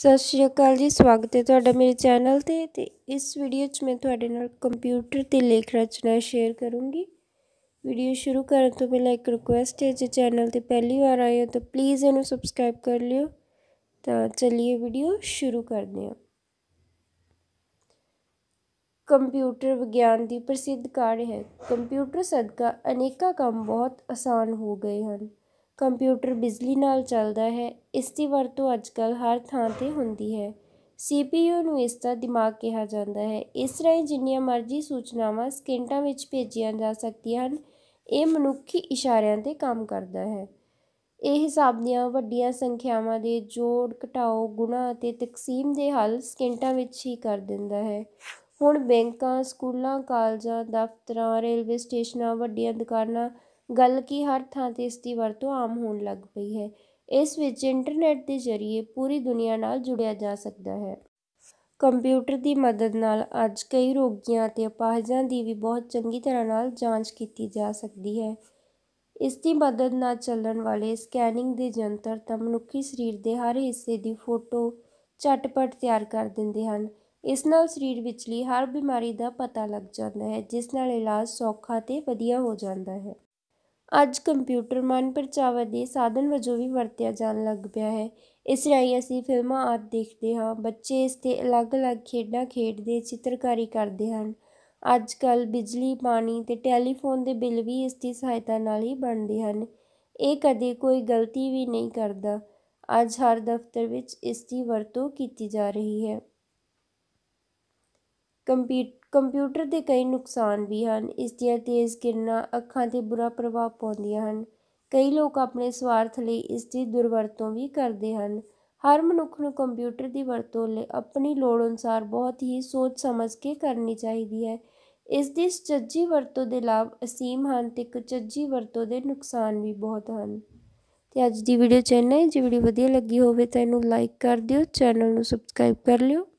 ਸਤਿ ਸ਼੍ਰੀ ਅਕਾਲ ਜੀ ਸਵਾਗਤ ਹੈ ਤੁਹਾਡਾ ਮੇਰੇ ਚੈਨਲ ਤੇ ਤੇ ਇਸ ਵੀਡੀਓ 'ਚ ਮੈਂ ਤੁਹਾਡੇ ਨਾਲ ਕੰਪਿਊਟਰ ਤੇ ਲੇਖ ਰਚਨਾ ਸ਼ੇਅਰ ਕਰੂੰਗੀ ਵੀਡੀਓ ਸ਼ੁਰੂ ਕਰਨ ਤੋਂ ਪਹਿਲਾਂ ਇੱਕ ਰਿਕੁਐਸਟ ਹੈ ਜੇ ਚੈਨਲ ਤੇ ਪਹਿਲੀ ਵਾਰ ਆਏ ਹੋ ਤਾਂ ਪਲੀਜ਼ ਇਹਨੂੰ ਸਬਸਕ੍ਰਾਈਬ ਕਰ ਲਿਓ ਤਾਂ ਚਲਿਏ ਵੀਡੀਓ ਸ਼ੁਰੂ ਕਰਦੇ ਹਾਂ ਕੰਪਿਊਟਰ ਵਿਗਿਆਨ ਦੀ ਪ੍ਰਸਿੱਧ ਕਾਢ ਹੈ ਕੰਪਿਊਟਰ ਸਦਕਾ ਅਨੇਕਾਂ ਕੰਮ ਬਹੁਤ ਆਸਾਨ ਹੋ ਗਏ ਹਨ ਕੰਪਿਊਟਰ ਬਿਜਲੀ ਨਾਲ ਚੱਲਦਾ ਹੈ ਇਸ ਦੀ ਵਰਤੋਂ ਅੱਜ ਕੱਲ੍ਹ ਹਰ ਥਾਂ 'ਤੇ ਹੁੰਦੀ ਹੈ ਸੀਪੀਯੂ ਨੂੰ ਇਸ ਦਾ ਦਿਮਾਗ ਕਿਹਾ ਜਾਂਦਾ ਹੈ ਇਸ ਰਾਹੀਂ ਜਿੰਨੀਆਂ ਮਰਜ਼ੀ ਸੂਚਨਾਵਾਂ ਸਕਿੰਟਾਂ ਵਿੱਚ ਭੇਜੀਆਂ ਜਾ ਸਕਦੀਆਂ ਹਨ ਇਹ ਮਨੁੱਖੀ ਇਸ਼ਾਰਿਆਂ 'ਤੇ ਕੰਮ ਕਰਦਾ ਹੈ ਇਹ ਹਿਸਾਬ ਦੀਆਂ ਵੱਡੀਆਂ ਸੰਖਿਆਵਾਂ ਦੇ ਜੋੜ ਘਟਾਓ ਗੁਣਾ ਅਤੇ ਤਕਸੀਮ ਦੇ ਹੱਲ ਸਕਿੰਟਾਂ ਵਿੱਚ ਹੀ ਕਰ ਦਿੰਦਾ ਹੈ ਹੁਣ ਬੈਂਕਾਂ ਸਕੂਲਾਂ ਕਾਲਜਾਂ ਦਫ਼ਤਰਾਂ ਰੇਲਵੇ ਸਟੇਸ਼ਨਾਂ ਵੱਡੀਆਂ ਦੁਕਾਨਾਂ ਗੱਲ ਕਿ ਹਰ ਥਾਂ ਤੇ ਇਸ ਦੀ ਵਰਤੋਂ ਆਮ ਹੋਣ ਲੱਗ ਪਈ ਹੈ ਇਸ ਵਿੱਚ ਇੰਟਰਨੈਟ ਦੇ ਜ਼ਰੀਏ ਪੂਰੀ ਦੁਨੀਆ ਨਾਲ ਜੁੜਿਆ ਜਾ ਸਕਦਾ ਹੈ ਕੰਪਿਊਟਰ ਦੀ ਮਦਦ ਨਾਲ ਅੱਜ ਕਈ ਰੋਗੀਆਂ ਅਤੇ ਅਪਾਹਜਾਂ ਦੀ ਵੀ ਬਹੁਤ ਚੰਗੀ ਤਰ੍ਹਾਂ ਨਾਲ ਜਾਂਚ ਕੀਤੀ ਜਾ ਸਕਦੀ ਹੈ ਇਸ ਦੀ ਮਦਦ ਨਾਲ ਚੱਲਣ ਵਾਲੇ ਸਕੈਨਿੰਗ ਦੇ ਯੰਤਰ ਤਾਂ ਮਨੁੱਖੀ ਸਰੀਰ ਦੇ ਹਰ ਹਿੱਸੇ ਦੀ ਫੋਟੋ ਝਟਪਟ ਤਿਆਰ ਕਰ ਦਿੰਦੇ ਹਨ ਇਸ ਨਾਲ ਸਰੀਰ ਵਿੱਚਲੀ ਹਰ ਬਿਮਾਰੀ ਦਾ ਪਤਾ ਲੱਗ ਜਾਂਦਾ ਹੈ ਜਿਸ ਨਾਲ ਇਲਾਜ ਸੌਖਾ ਤੇ ਵਧੀਆ ਹੋ ਜਾਂਦਾ ਹੈ ਅੱਜ ਕੰਪਿਊਟਰ ਮਨ ਮਨਪਰਚਾਵਾ ਦੇ ਸਾਧਨ ਵਜੋਂ ਵੀ ਵਰਤਿਆ ਜਾਣ ਲੱਗ ਪਿਆ ਹੈ ਇਸ ਰਾਹੀਂ ਅਸੀਂ ਫਿਲਮਾਂ ਆਦਿ ਦੇਖਦੇ ਹਾਂ ਬੱਚੇ ਇਸ 'ਤੇ ਅਲੱਗ ਅਲੱਗ ਖੇਡਾਂ ਖੇਡਦੇ ਚਿੱਤਰਕਾਰੀ ਕਰਦੇ ਹਨ ਅੱਜ ਕੱਲ ਬਿਜਲੀ ਪਾਣੀ ਤੇ ਟੈਲੀਫੋਨ ਦੇ ਬਿੱਲ ਵੀ ਇਸ ਦੀ ਸਹਾਇਤਾ ਨਾਲ ਹੀ ਬਣਦੇ ਹਨ ਇਹ ਕਦੇ ਕੋਈ ਗਲਤੀ ਵੀ ਨਹੀਂ ਕਰਦਾ ਅੱਜ ਹਰ ਦਫ਼ਤਰ ਵਿੱਚ ਇਸ ਦੀ ਵਰਤੋਂ ਕੀਤੀ ਜਾ ਰਹੀ ਹੈ ਕੰਪਿਊਟਰ ਦੇ ਕਈ ਨੁਕਸਾਨ ਵੀ ਹਨ ਇਸ ਦੀਆਂ ਤੇਜ਼ ਕਿਰਨਾਂ ਅੱਖਾਂ 'ਤੇ ਬੁਰਾ ਪ੍ਰਭਾਵ ਪਾਉਂਦੀਆਂ ਹਨ ਕਈ ਲੋਕ ਆਪਣੇ ਸਵਾਰਥ ਲਈ ਇਸ ਦੀ ਦੁਰਵਰਤੋਂ ਵੀ ਕਰਦੇ ਹਨ ਹਰ ਮਨੁੱਖ ਨੂੰ ਕੰਪਿਊਟਰ ਦੀ ਵਰਤੋਂ ਲਈ ਆਪਣੀ ਲੋੜ ਅਨੁਸਾਰ ਬਹੁਤ ਹੀ ਸੋਚ ਸਮਝ ਕੇ ਕਰਨੀ ਚਾਹੀਦੀ ਹੈ ਇਸ ਦੀ ਸੁਚੱਜੀ ਵਰਤੋਂ ਦੇ ਲਾਭ ਅਸੀਮ ਹਨ ਤੇ ਕੁਚੱਜੀ ਵਰਤੋਂ ਦੇ ਨੁਕਸਾਨ ਵੀ ਬਹੁਤ ਹਨ ਤੇ ਅੱਜ ਦੀ ਵੀਡੀਓ ਚੈਨਲ ਜੇ ਵੀਡੀਓ ਵਧੀਆ ਲੱਗੀ ਹੋਵੇ ਤਾਂ ਇਹਨੂੰ ਲਾਈਕ ਕਰ ਦਿਓ ਚੈਨਲ ਨੂੰ ਸਬਸਕ੍ਰਾਈਬ ਕਰ ਲਿਓ